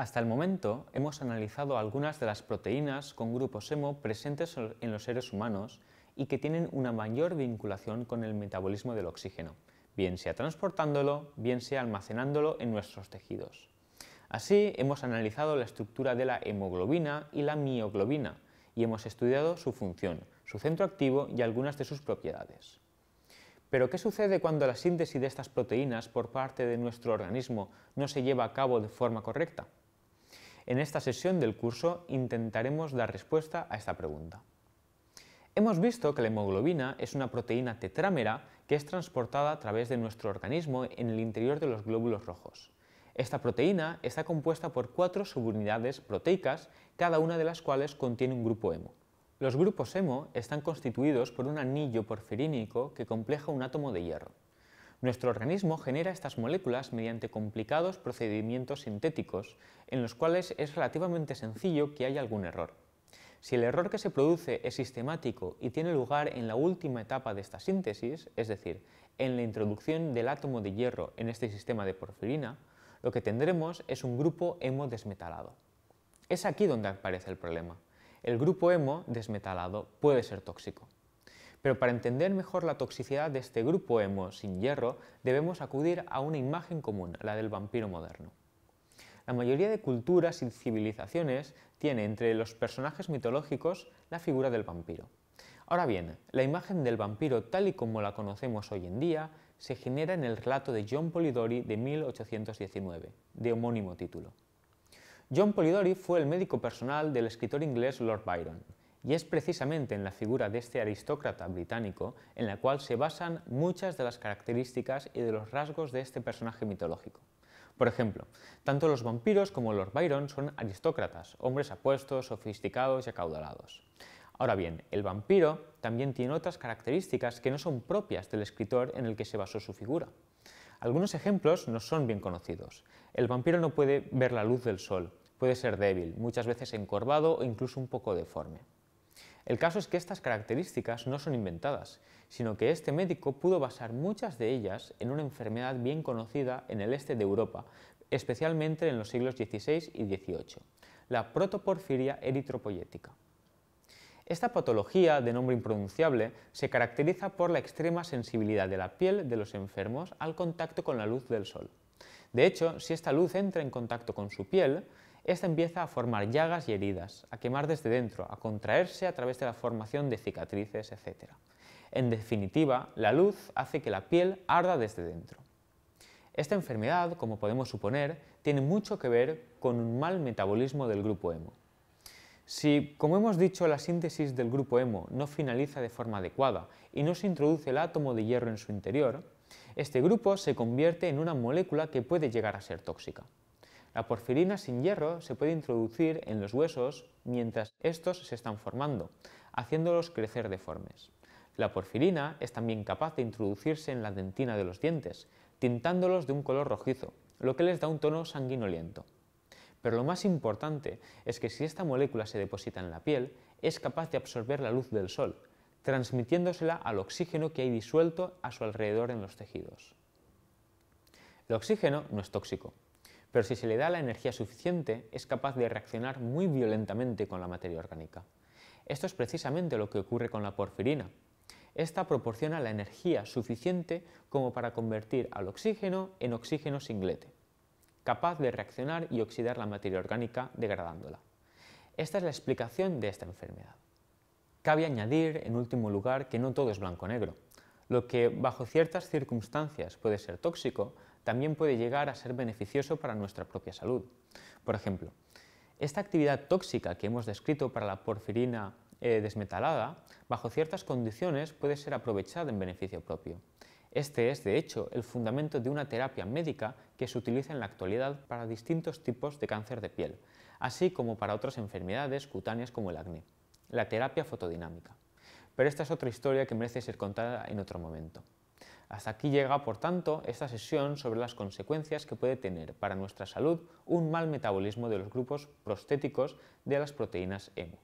Hasta el momento hemos analizado algunas de las proteínas con grupos hemo presentes en los seres humanos y que tienen una mayor vinculación con el metabolismo del oxígeno, bien sea transportándolo, bien sea almacenándolo en nuestros tejidos. Así, hemos analizado la estructura de la hemoglobina y la mioglobina y hemos estudiado su función, su centro activo y algunas de sus propiedades. Pero, ¿qué sucede cuando la síntesis de estas proteínas por parte de nuestro organismo no se lleva a cabo de forma correcta? En esta sesión del curso intentaremos dar respuesta a esta pregunta. Hemos visto que la hemoglobina es una proteína tetrámera que es transportada a través de nuestro organismo en el interior de los glóbulos rojos. Esta proteína está compuesta por cuatro subunidades proteicas, cada una de las cuales contiene un grupo hemo. Los grupos hemo están constituidos por un anillo porfirínico que compleja un átomo de hierro. Nuestro organismo genera estas moléculas mediante complicados procedimientos sintéticos, en los cuales es relativamente sencillo que haya algún error. Si el error que se produce es sistemático y tiene lugar en la última etapa de esta síntesis, es decir, en la introducción del átomo de hierro en este sistema de porfirina, lo que tendremos es un grupo hemo desmetalado. Es aquí donde aparece el problema. El grupo hemo desmetalado puede ser tóxico. Pero para entender mejor la toxicidad de este grupo hemo sin hierro, debemos acudir a una imagen común, la del vampiro moderno. La mayoría de culturas y civilizaciones tiene entre los personajes mitológicos la figura del vampiro. Ahora bien, la imagen del vampiro tal y como la conocemos hoy en día se genera en el relato de John Polidori de 1819, de homónimo título. John Polidori fue el médico personal del escritor inglés Lord Byron, y es precisamente en la figura de este aristócrata británico en la cual se basan muchas de las características y de los rasgos de este personaje mitológico. Por ejemplo, tanto los vampiros como los Byron son aristócratas, hombres apuestos, sofisticados y acaudalados. Ahora bien, el vampiro también tiene otras características que no son propias del escritor en el que se basó su figura. Algunos ejemplos no son bien conocidos. El vampiro no puede ver la luz del sol, puede ser débil, muchas veces encorvado o incluso un poco deforme. El caso es que estas características no son inventadas, sino que este médico pudo basar muchas de ellas en una enfermedad bien conocida en el este de Europa, especialmente en los siglos XVI y XVIII, la protoporfiria eritropoyética. Esta patología, de nombre impronunciable, se caracteriza por la extrema sensibilidad de la piel de los enfermos al contacto con la luz del sol. De hecho, si esta luz entra en contacto con su piel, esta empieza a formar llagas y heridas, a quemar desde dentro, a contraerse a través de la formación de cicatrices, etc. En definitiva, la luz hace que la piel arda desde dentro. Esta enfermedad, como podemos suponer, tiene mucho que ver con un mal metabolismo del grupo hemo. Si, como hemos dicho, la síntesis del grupo hemo no finaliza de forma adecuada y no se introduce el átomo de hierro en su interior, este grupo se convierte en una molécula que puede llegar a ser tóxica. La porfirina sin hierro se puede introducir en los huesos mientras estos se están formando, haciéndolos crecer deformes. La porfirina es también capaz de introducirse en la dentina de los dientes, tintándolos de un color rojizo, lo que les da un tono sanguinoliento. Pero lo más importante es que si esta molécula se deposita en la piel, es capaz de absorber la luz del sol, transmitiéndosela al oxígeno que hay disuelto a su alrededor en los tejidos. El oxígeno no es tóxico, pero si se le da la energía suficiente es capaz de reaccionar muy violentamente con la materia orgánica. Esto es precisamente lo que ocurre con la porfirina. Esta proporciona la energía suficiente como para convertir al oxígeno en oxígeno singlete, capaz de reaccionar y oxidar la materia orgánica degradándola. Esta es la explicación de esta enfermedad. Cabe añadir, en último lugar, que no todo es blanco-negro. Lo que bajo ciertas circunstancias puede ser tóxico, también puede llegar a ser beneficioso para nuestra propia salud. Por ejemplo, esta actividad tóxica que hemos descrito para la porfirina eh, desmetalada, bajo ciertas condiciones puede ser aprovechada en beneficio propio. Este es, de hecho, el fundamento de una terapia médica que se utiliza en la actualidad para distintos tipos de cáncer de piel, así como para otras enfermedades cutáneas como el acné, la terapia fotodinámica pero esta es otra historia que merece ser contada en otro momento. Hasta aquí llega, por tanto, esta sesión sobre las consecuencias que puede tener para nuestra salud un mal metabolismo de los grupos prostéticos de las proteínas EMU.